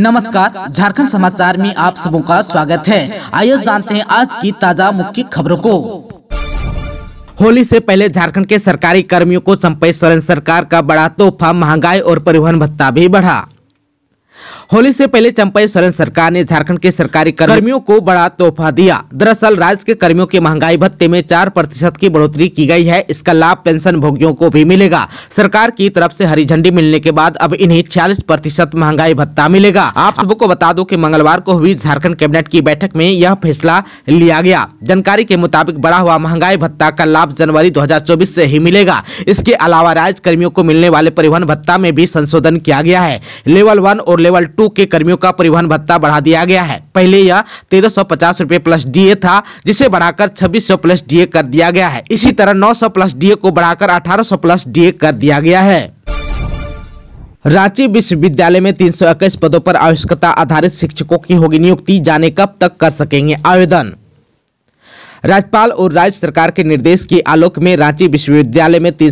नमस्कार झारखंड समाचार में आप सबों का स्वागत है आइए जानते हैं आज की ताजा मुख्य खबरों को होली से पहले झारखंड के सरकारी कर्मियों को चंपई सोरेन सरकार का बड़ा तोहफा महंगाई और परिवहन भत्ता भी बढ़ा होली से पहले चंपई सोरेन सरकार ने झारखंड के सरकारी कर्मियों को बड़ा तोहफा दिया दरअसल राज्य के कर्मियों के महंगाई भत्ते में चार प्रतिशत की बढ़ोतरी की गई है इसका लाभ पेंशन भोगियों को भी मिलेगा सरकार की तरफ से हरी झंडी मिलने के बाद अब इन्हें छियालीस प्रतिशत महंगाई भत्ता मिलेगा आप सबको बता दो की मंगलवार को हुई झारखण्ड कैबिनेट की बैठक में यह फैसला लिया गया जानकारी के मुताबिक बढ़ा हुआ महंगाई भत्ता का लाभ जनवरी दो से ही मिलेगा इसके अलावा राज्य कर्मियों को मिलने वाले परिवहन भत्ता में भी संशोधन किया गया है लेवल वन और लेवल टू के कर्मियों का परिवहन भत्ता बढ़ा दिया गया है पहले यह तेरह सौ पचास रूपए प्लस डीए था जिसे बढ़ाकर छब्बीस सौ प्लस डीए कर दिया गया है इसी तरह नौ सौ प्लस डीए को बढ़ाकर अठारह सौ प्लस डीए कर दिया गया है रांची विश्वविद्यालय में तीन पदों पर आवश्यकता आधारित शिक्षकों की होगी नियुक्ति जाने कब तक कर सकेंगे आवेदन राज्यपाल और राज्य सरकार के निर्देश के आलोक में रांची विश्वविद्यालय में तीन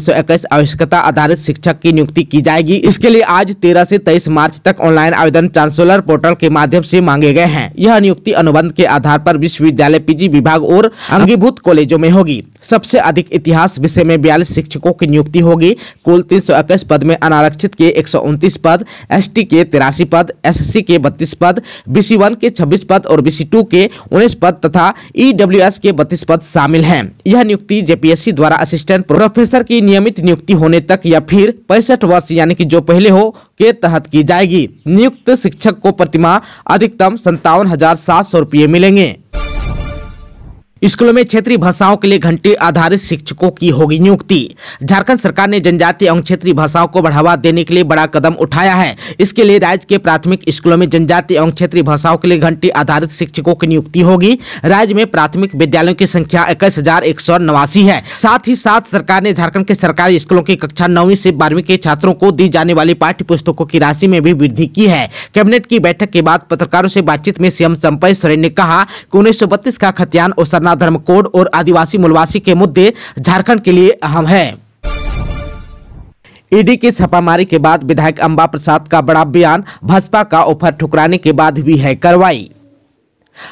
आवश्यकता आधारित शिक्षक की नियुक्ति की जाएगी इसके लिए आज तेरह से तेईस मार्च तक ऑनलाइन आवेदन चांसलर पोर्टल के माध्यम से मांगे गए हैं यह नियुक्ति अनुबंध के आधार पर विश्वविद्यालय पीजी विभाग और अंगीभूत कॉलेजों में होगी सबसे अधिक इतिहास विषय में बयालीस शिक्षकों की नियुक्ति होगी कुल तीन पद में अनारक्षित के एक पद एस के तिरासी पद एस के बत्तीस पद बी के छब्बीस पद और बी टू के उन्नीस पद तथा ई के बत्तीस पद शामिल हैं यह नियुक्ति जेपीएससी द्वारा असिस्टेंट प्रोफेसर की नियमित नियुक्ति होने तक या फिर पैंसठ वर्ष यानी कि जो पहले हो के तहत की जाएगी नियुक्त शिक्षक को प्रतिमा अधिकतम संतावन हजार सात सौ रुपये मिलेंगे स्कूलों में क्षेत्रीय भाषाओं के लिए घंटे आधारित शिक्षकों की होगी नियुक्ति झारखंड सरकार ने जनजातीय एवं क्षेत्रीय भाषाओं को बढ़ावा देने के लिए बड़ा कदम उठाया है इसके लिए राज्य के प्राथमिक स्कूलों में जनजातीय एवं क्षेत्रीय भाषाओं के लिए घंटे आधारित शिक्षकों की नियुक्ति होगी राज्य में प्राथमिक विद्यालयों की संख्या इक्कीस है साथ ही साथ सरकार ने झारखण्ड के सरकारी स्कूलों की कक्षा नौवीं से बारहवीं के छात्रों को दी जाने वाली पाठ्य पुस्तकों की राशि में भी वृद्धि की है कैबिनेट की बैठक के बाद पत्रकारों से बातचीत में सीएम चंपाई सोरेन ने कहा की उन्नीस का खतियान और सरना धर्म कोड और आदिवासी मूलवासी के मुद्दे झारखंड के लिए अहम है ईडी की छापामारी के बाद विधायक अंबा प्रसाद का बड़ा बयान भाजपा का ऑफर ठुकराने के बाद हुई है कार्रवाई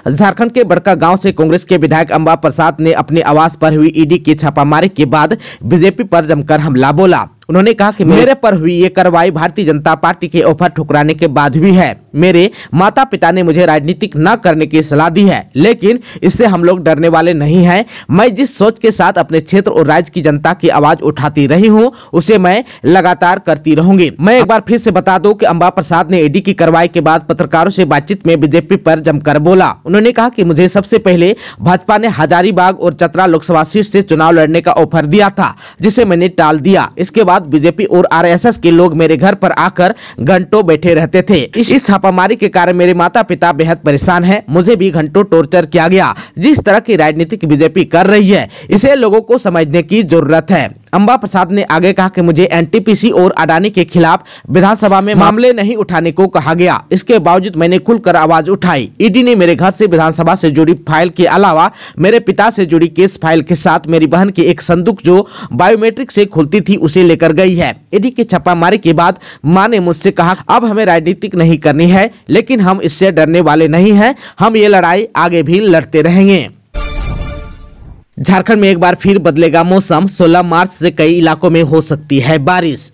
झारखंड के बड़का गांव से कांग्रेस के विधायक अंबा प्रसाद ने अपने आवास पर हुई ईडी की छापामारी के बाद बीजेपी पर जमकर हमला बोला उन्होंने कहा कि मेरे पर हुई ये कार्रवाई भारतीय जनता पार्टी के ऑफर ठुकराने के बाद हुई है मेरे माता पिता ने मुझे राजनीतिक न करने की सलाह दी है लेकिन इससे हम लोग डरने वाले नहीं हैं मैं जिस सोच के साथ अपने क्षेत्र और राज्य की जनता की आवाज उठाती रही हूँ उसे मैं लगातार करती रहूंगी मैं एक बार फिर से बता दूं कि अम्बा प्रसाद ने ईडी की कार्रवाई के बाद पत्रकारों से बातचीत में बीजेपी पर जमकर बोला उन्होंने कहा कि मुझे सबसे पहले भाजपा ने हजारीबाग और चतरा लोकसभा सीट से चुनाव लड़ने का ऑफर दिया था जिसे मैंने टाल दिया इसके बाद बाद बीजेपी और आरएसएस के लोग मेरे घर पर आकर घंटों बैठे रहते थे इस छापामारी के कारण मेरे माता पिता बेहद परेशान है मुझे भी घंटों टॉर्चर किया गया जिस तरह की राजनीतिक बीजेपी कर रही है इसे लोगों को समझने की जरूरत है अम्बा प्रसाद ने आगे कहा कि मुझे एनटीपीसी और अडानी के खिलाफ विधानसभा में मामले नहीं उठाने को कहा गया इसके बावजूद मैंने खुलकर आवाज उठाई ईडी ने मेरे घर से विधानसभा से जुड़ी फाइल के अलावा मेरे पिता से जुड़ी केस फाइल के साथ मेरी बहन की एक संदूक जो बायोमेट्रिक से खुलती थी उसे लेकर कर गई है ईडी की छापामारी के बाद माँ ने मुझसे कहा अब हमें राजनीतिक नहीं करनी है लेकिन हम इससे डरने वाले नहीं है हम ये लड़ाई आगे भी लड़ते रहेंगे झारखंड में एक बार फिर बदलेगा मौसम 16 मार्च से कई इलाकों में हो सकती है बारिश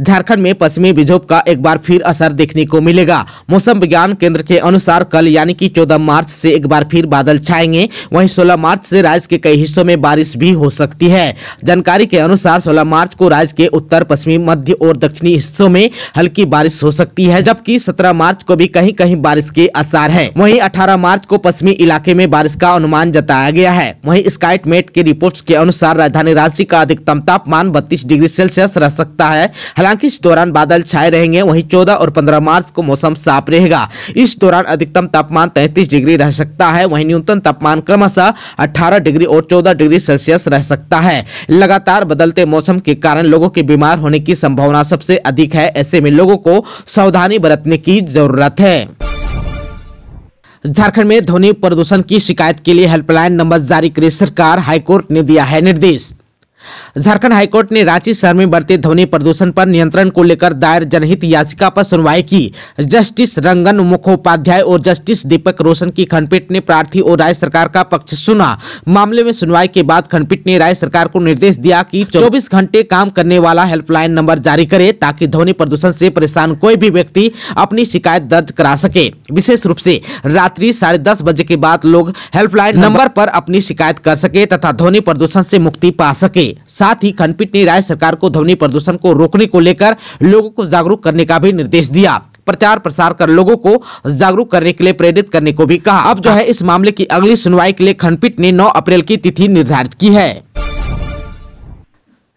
झारखंड में पश्चिमी विक्षोभ का एक बार फिर असर देखने को मिलेगा मौसम विज्ञान केंद्र के अनुसार कल यानी कि 14 मार्च से एक बार फिर बादल छाएंगे वहीं 16 मार्च से राज्य के कई हिस्सों में बारिश भी हो सकती है जानकारी के अनुसार 16 मार्च को राज्य के उत्तर पश्चिमी मध्य और दक्षिणी हिस्सों में हल्की बारिश हो सकती है जबकि सत्रह मार्च को भी कहीं कहीं बारिश के आसार है वही अठारह मार्च को पश्चिमी इलाके में बारिश का अनुमान जताया गया है वही स्काइटमेट के रिपोर्ट के अनुसार राजधानी रांची का अधिकतम तापमान बत्तीस डिग्री सेल्सियस रह सकता है हालांकि इस दौरान बादल छाए रहेंगे वहीं चौदह और पंद्रह मार्च को मौसम साफ रहेगा इस दौरान अधिकतम तापमान तैतीस डिग्री रह सकता है वहीं न्यूनतम तापमान क्रमशः अठारह डिग्री और चौदह डिग्री सेल्सियस रह सकता है लगातार बदलते मौसम के कारण लोगों के बीमार होने की संभावना सबसे अधिक है ऐसे में लोगों को सावधानी बरतने की जरूरत है झारखंड में ध्वनि प्रदूषण की शिकायत के लिए हेल्पलाइन नंबर जारी करे सरकार हाईकोर्ट ने दिया है निर्देश झारखंड हाईकोर्ट ने रांची शहर में बढ़ते ध्वनि प्रदूषण पर नियंत्रण को लेकर दायर जनहित याचिका पर सुनवाई की जस्टिस रंगन मुखोपाध्याय और जस्टिस दीपक रोशन की खंडपीठ ने प्रार्थी और राज्य सरकार का पक्ष सुना मामले में सुनवाई के बाद खंडपीठ ने राज्य सरकार को निर्देश दिया कि 24 घंटे काम करने वाला हेल्पलाइन नंबर जारी करे ताकि ध्वनि प्रदूषण ऐसी परेशान कोई भी व्यक्ति अपनी शिकायत दर्ज करा सके विशेष रूप ऐसी रात्रि साढ़े दस बजे के बाद लोग हेल्पलाइन नंबर आरोप अपनी शिकायत कर सके तथा ध्वनि प्रदूषण ऐसी मुक्ति पा सके करें साथ ही खंडपीठ ने राज्य सरकार को ध्वनि प्रदूषण को रोकने को लेकर लोगों को जागरूक करने का भी निर्देश दिया प्रचार प्रसार कर लोगों को जागरूक करने के लिए प्रेरित करने को भी कहा अब जो है इस मामले की अगली सुनवाई के लिए खंडपीठ ने 9 अप्रैल की तिथि निर्धारित की है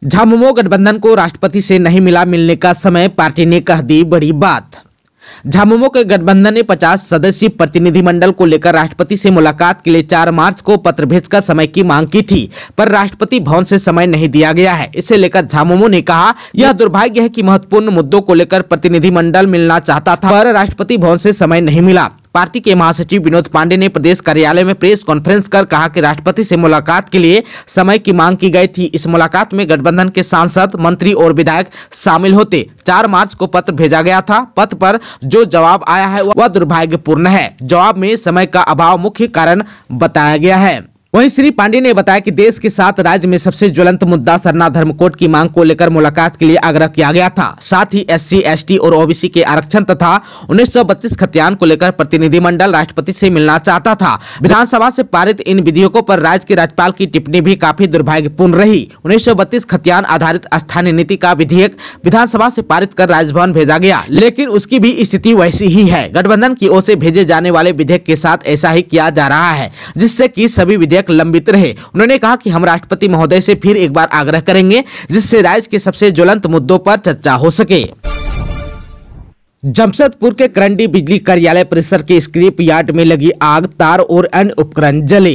झामुमो गठबंधन को राष्ट्रपति से नहीं मिला मिलने का समय पार्टी ने कह दी बड़ी बात झामुमो के गठबंधन ने 50 सदस्यीय प्रतिनिधिमंडल को लेकर राष्ट्रपति से मुलाकात के लिए 4 मार्च को पत्र भेजकर समय की मांग की थी पर राष्ट्रपति भवन से समय नहीं दिया गया है इसे लेकर झामुमो ने कहा यह दुर्भाग्य है की महत्वपूर्ण मुद्दों को लेकर प्रतिनिधिमंडल मिलना चाहता था पर राष्ट्रपति भवन से समय नहीं मिला पार्टी के महासचिव विनोद पांडे ने प्रदेश कार्यालय में प्रेस कॉन्फ्रेंस कर कहा कि राष्ट्रपति से मुलाकात के लिए समय की मांग की गई थी इस मुलाकात में गठबंधन के सांसद मंत्री और विधायक शामिल होते चार मार्च को पत्र भेजा गया था पत्र पर जो जवाब आया है वह दुर्भाग्यपूर्ण है जवाब में समय का अभाव मुख्य कारण बताया गया है वहीं श्री पांडे ने बताया कि देश के साथ राज्य में सबसे ज्वलंत मुद्दा सरना धर्म कोड की मांग को लेकर मुलाकात के लिए आग्रह किया गया था साथ ही एससी, एसटी और ओबीसी के आरक्षण तथा 1932 खतियान को लेकर प्रतिनिधिमंडल राष्ट्रपति से मिलना चाहता था विधानसभा से पारित इन विधेयकों पर राज्य के राज्यपाल की टिप्पणी भी काफी दुर्भाग्यपूर्ण रही उन्नीस खतियान आधारित स्थानीय नीति का विधेयक विधानसभा ऐसी पारित कर राजभवन भेजा गया लेकिन उसकी भी स्थिति वैसी ही है गठबंधन की ओर ऐसी भेजे जाने वाले विधेयक के साथ ऐसा ही किया जा रहा है जिससे की सभी विधेयक विधेयक लंबित रहे उन्होंने कहा कि हम राष्ट्रपति महोदय से फिर एक बार आग्रह करेंगे जिससे राज्य के सबसे ज्वलंत मुद्दों पर चर्चा हो सके जमशेदपुर के करंडी बिजली कार्यालय परिसर के स्क्रीप यार्ड में लगी आग तार और अन्य उपकरण जले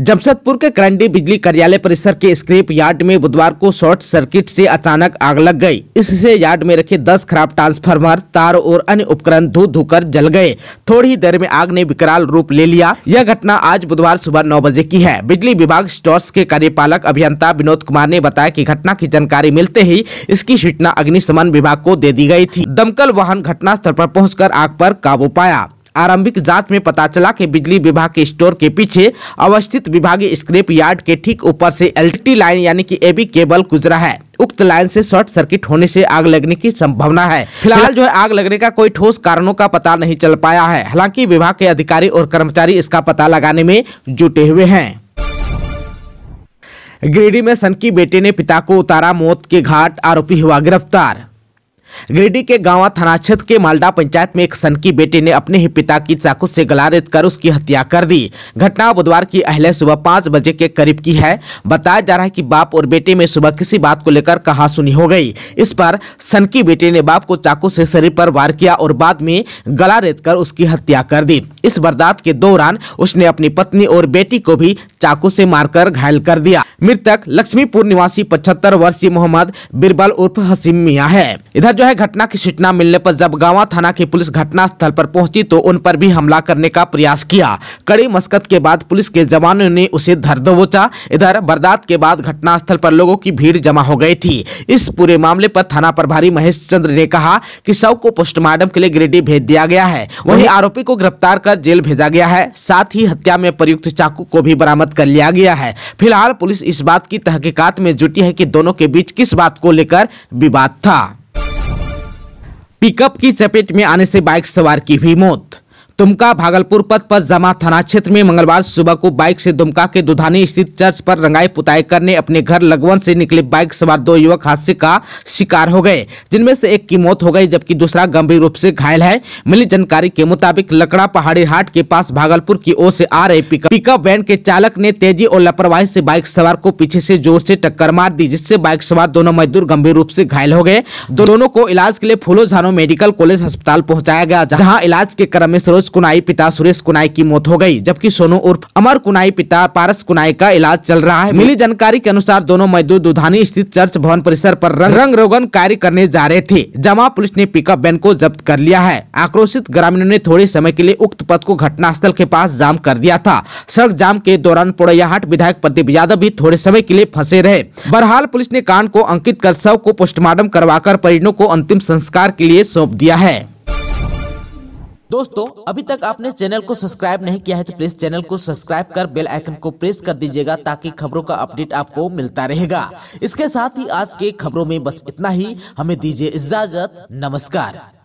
जमशेदपुर के करंडी बिजली कार्यालय परिसर के स्क्रेप यार्ड में बुधवार को शॉर्ट सर्किट से अचानक आग लग गई इससे यार्ड में रखे 10 खराब ट्रांसफार्मर तार और अन्य उपकरण धू धू कर जल गए थोड़ी देर में आग ने विकराल रूप ले लिया यह घटना आज बुधवार सुबह नौ बजे की है बिजली विभाग स्टोर्स के कार्यपालक अभियंता विनोद कुमार ने बताया की घटना की जानकारी मिलते ही इसकी सूचना अग्निशमन विभाग को दे दी गयी थी दमकल वाहन घटना स्थल आरोप पहुँच आग आरोप काबू पाया आरंभिक जांच में पता चला कि बिजली विभाग के स्टोर के पीछे अवस्थित विभागीय स्क्रैप यार्ड के ठीक ऊपर से एलटी लाइन यानी कि एबी केबल गुजरा है उक्त लाइन से शॉर्ट सर्किट होने से आग लगने की संभावना है फिलहाल जो है आग लगने का कोई ठोस कारणों का पता नहीं चल पाया है हालांकि विभाग के अधिकारी और कर्मचारी इसका पता लगाने में जुटे हुए हैं गिरिडीह में सन की बेटे ने पिता को उतारा मौत के घाट आरोपी हुआ गिरफ्तार गिरिडीह के गांव थाना क्षेत्र के मालडा पंचायत में एक सन की बेटे ने अपने ही पिता की चाकू से गला रेत कर उसकी हत्या कर दी घटना बुधवार की अहले सुबह पाँच बजे के करीब की है बताया जा रहा है कि बाप और बेटे में सुबह किसी बात को लेकर कहा सुनी हो गई इस पर सन की बेटे ने बाप को चाकू से शरीर पर वार किया और बाद में गला रेत कर उसकी हत्या कर दी इस वारदात के दौरान उसने अपनी पत्नी और बेटी को भी चाकू से मारकर घायल कर दिया मृतक लक्ष्मीपुर निवासी पचहत्तर वर्षीय मोहम्मद बिरबल उर्फ हसीम मिया है इधर जो है घटना की सूचना मिलने पर जब गांवा थाना की पुलिस घटना स्थल पर पहुंची तो उन पर भी हमला करने का प्रयास किया कड़ी मस्कत के बाद पुलिस के जवानों ने उसे धर दबोचा इधर बर्दात के बाद घटनास्थल पर लोगों की भीड़ जमा हो गई थी इस पूरे मामले पर थाना प्रभारी महेश चंद्र ने कहा कि शव को पोस्टमार्टम के लिए गिरिडीह भेज दिया गया है वही आरोपी को गिरफ्तार कर जेल भेजा गया है साथ ही हत्या में प्रयुक्त चाकू को भी बरामद कर लिया गया है फिलहाल पुलिस इस बात की तहकीकात में जुटी है कि दोनों के बीच किस बात को लेकर विवाद था पिकअप की चपेट में आने से बाइक सवार की भी मौत दुमका भागलपुर पथ पर जमा थाना क्षेत्र में मंगलवार सुबह को बाइक से दुमका के दुधानी स्थित चर्च पर रंगाई पुताई करने अपने घर लगवन से निकले बाइक सवार दो युवक हादसे का शिकार हो गए जिनमें से एक की मौत हो गई जबकि दूसरा गंभीर रूप से घायल है मिली जानकारी के मुताबिक लकड़ा पहाड़ी हाट के पास भागलपुर की ओर से आ रहे पिकअप वैन के चालक ने तेजी और लापरवाही से बाइक सवार को पीछे से जोर से टक्कर मार दी जिससे बाइक सवार दोनों मजदूर गंभीर रूप से घायल हो गए दोनों को इलाज के लिए फूलो मेडिकल कॉलेज अस्पताल पहुंचाया गया जहां इलाज के क्रम में सरोज मनोज कुनाई पिता सुरेश कुनाई की मौत हो गई जबकि सोनू उर्फ अमर कुनाई पिता पारस कुनाई का इलाज चल रहा है मिली जानकारी के अनुसार दोनों मजदूर दुधानी स्थित चर्च भवन परिसर पर रंग रंग रोगन कार्य करने जा रहे थे जमा पुलिस ने पिकअप वैन को जब्त कर लिया है आक्रोशित ग्रामीणों ने थोड़े समय के लिए उक्त पद को स्थल के पास जाम कर दिया था सड़क जाम के दौरान पोड़ैयाहाट विधायक प्रदीप यादव भी थोड़े समय के लिए फंसे रहे बहरहाल पुलिस ने कांड को अंकित कर शव को पोस्टमार्टम करवाकर परिजनों को अंतिम संस्कार के लिए सौंप दिया है दोस्तों अभी तक आपने चैनल को सब्सक्राइब नहीं किया है तो प्लीज चैनल को सब्सक्राइब कर बेल आइकन को प्रेस कर दीजिएगा ताकि खबरों का अपडेट आपको मिलता रहेगा इसके साथ ही आज के खबरों में बस इतना ही हमें दीजिए इजाजत नमस्कार